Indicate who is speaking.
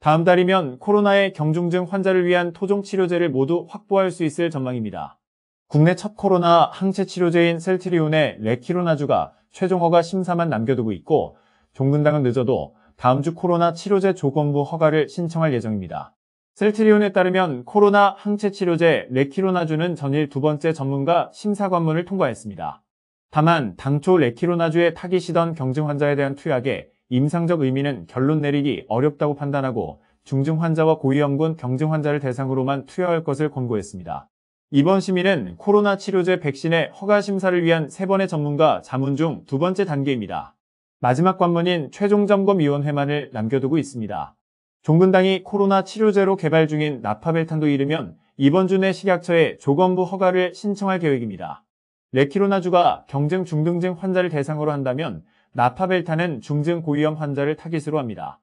Speaker 1: 다음 달이면 코로나의 경중증 환자를 위한 토종치료제를 모두 확보할 수 있을 전망입니다. 국내 첫 코로나 항체치료제인 셀트리온의 레키로나주가 최종 허가 심사만 남겨두고 있고 종근당은 늦어도 다음 주 코로나 치료제 조건부 허가를 신청할 예정입니다. 셀트리온에 따르면 코로나 항체치료제 레키로나주는 전일 두 번째 전문가 심사 관문을 통과했습니다. 다만 당초 레키로나주에 타기시던 경증 환자에 대한 투약에 임상적 의미는 결론 내리기 어렵다고 판단하고 중증 환자와 고위험군 경증 환자를 대상으로만 투여할 것을 권고했습니다. 이번 시민은 코로나 치료제 백신의 허가 심사를 위한 세 번의 전문가 자문 중 두 번째 단계입니다. 마지막 관문인 최종점검위원회만을 남겨두고 있습니다. 종근당이 코로나 치료제로 개발 중인 나파벨탄도 이르면 이번 주 내 식약처에 조건부 허가를 신청할 계획입니다. 레키로나주가 경쟁 중등증 환자를 대상으로 한다면 나파벨타는 중증 고위험 환자를 타깃으로 합니다.